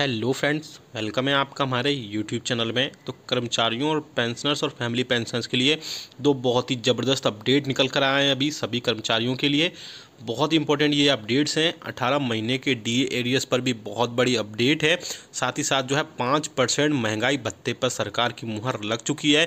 hello friends welcome है आपका हमारे यूट्यूब चैनल में तो कर्मचारियों और पेंशनर्स और फैमिली पेंशनर्स के लिए दो बहुत ही ज़बरदस्त अपडेट निकल कर आए हैं अभी सभी कर्मचारियों के लिए बहुत ही इंपॉर्टेंट ये अपडेट्स हैं 18 महीने के डी एरियस पर भी बहुत बड़ी अपडेट है साथ ही साथ जो है पाँच परसेंट महंगाई भत्ते पर सरकार की मुहर लग चुकी है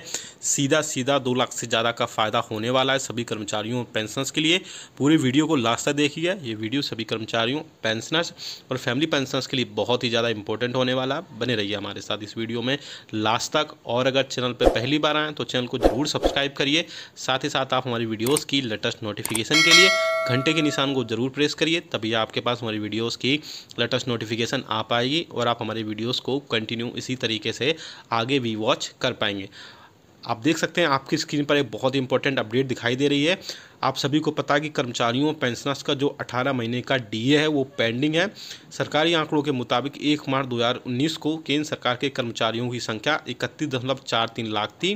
सीधा सीधा दो लाख से ज़्यादा का फ़ायदा होने वाला है सभी कर्मचारियों और पेंशनर्स के लिए पूरी वीडियो को लास्ट तक देखिए ये वीडियो सभी कर्मचारियों पेंशनर्स और फैमिली पेंशनर्स के लिए बहुत ही ज़्यादा इंपॉर्टेंट होने वाला है बने रहिए हमारे साथ इस वीडियो में लास्ट तक और अगर चैनल पर पहली बार आएँ तो चैनल को ज़रूर सब्सक्राइब करिए साथ ही साथ आप हमारी वीडियोज़ की लेटेस्ट नोटिफिकेशन के लिए घंटे के निशान को ज़रूर प्रेस करिए तभी आपके पास हमारी वीडियोज़ की लेटेस्ट नोटिफिकेशन आ पाएगी और आप हमारी वीडियोज़ को कंटिन्यू इसी तरीके से आगे भी वॉच कर पाएंगे आप देख सकते हैं आपकी स्क्रीन पर एक बहुत इंपॉर्टेंट अपडेट दिखाई दे रही है आप सभी को पता है कि कर्मचारियों पेंशनर्स का जो 18 महीने का डीए है वो पेंडिंग है सरकारी आंकड़ों के मुताबिक एक मार्च 2019 को केंद्र सरकार के कर्मचारियों की संख्या इकतीस दशमलव चार तीन लाख थी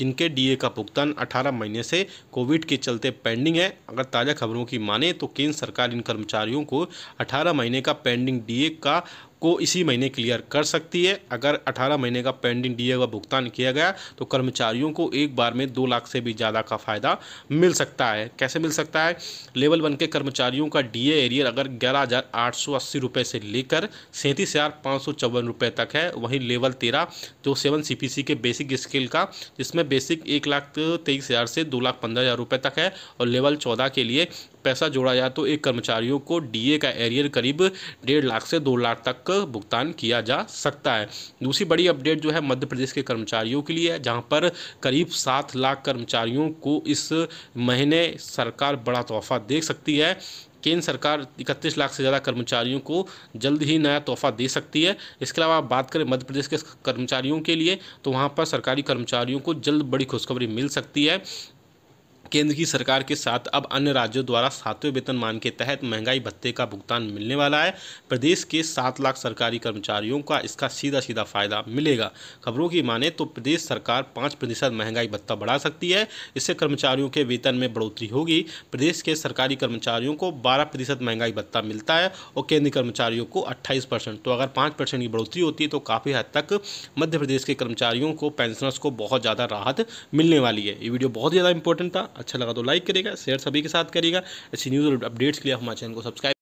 जिनके डीए का भुगतान 18 महीने से कोविड के चलते पेंडिंग है अगर ताज़ा खबरों की माने तो केंद्र सरकार इन कर्मचारियों को अठारह महीने का पेंडिंग डी का को इसी महीने क्लियर कर सकती है अगर 18 महीने का पेंडिंग डीए का भुगतान किया गया तो कर्मचारियों को एक बार में दो लाख से भी ज़्यादा का फ़ायदा मिल सकता है कैसे मिल सकता है लेवल वन के कर्मचारियों का डीए एरियर अगर ग्यारह हज़ार आठ सौ अस्सी रुपये से लेकर सैंतीस हज़ार पाँच सौ चौवन रुपये तक है वहीं लेवल तेरह जो सेवन सी के बेसिक स्केल का जिसमें बेसिक एक लाख तेईस हज़ार से दो लाख पंद्रह हज़ार रुपये तक है और लेवल चौदह के लिए पैसा जोड़ा जाए तो एक कर्मचारियों को डीए का एरियर करीब डेढ़ लाख से दो लाख तक भुगतान किया जा सकता है दूसरी बड़ी अपडेट जो है मध्य प्रदेश के कर्मचारियों के लिए है जहाँ पर करीब सात लाख कर्मचारियों को इस महीने सरकार बड़ा तोहफा दे सकती है केंद्र सरकार इकतीस लाख से ज़्यादा कर्मचारियों को जल्द ही नया तोहफा दे सकती है इसके अलावा बात करें मध्य प्रदेश के कर्मचारियों के लिए तो वहाँ पर सरकारी कर्मचारियों को जल्द बड़ी खुशखबरी मिल सकती है केंद्र की सरकार के साथ अब अन्य राज्यों द्वारा सातवें वेतन मान के तहत महंगाई भत्ते का भुगतान मिलने वाला है प्रदेश के सात लाख सरकारी कर्मचारियों का इसका सीधा सीधा फायदा मिलेगा खबरों की माने तो प्रदेश सरकार पाँच प्रतिशत महंगाई भत्ता बढ़ा सकती है इससे कर्मचारियों के वेतन में बढ़ोतरी होगी प्रदेश के सरकारी कर्मचारियों को बारह प्रतिशत महंगाई भत्ता मिलता है और केंद्रीय कर्मचारियों को अट्ठाईस परसेंट तो अगर पाँच परसेंट की बढ़ोतरी होती है तो काफ़ी हद तक मध्य प्रदेश के कर्मचारियों को पेंशनर्स को बहुत ज़्यादा राहत मिलने वाली है ये वीडियो बहुत ज़्यादा इंपॉर्टेंट था अच्छा लगा तो लाइक करेगा शेयर सभी के साथ करेगा ऐसी न्यूज़ और अपडेट्स के लिए हमारे चैनल को सब्सक्राइब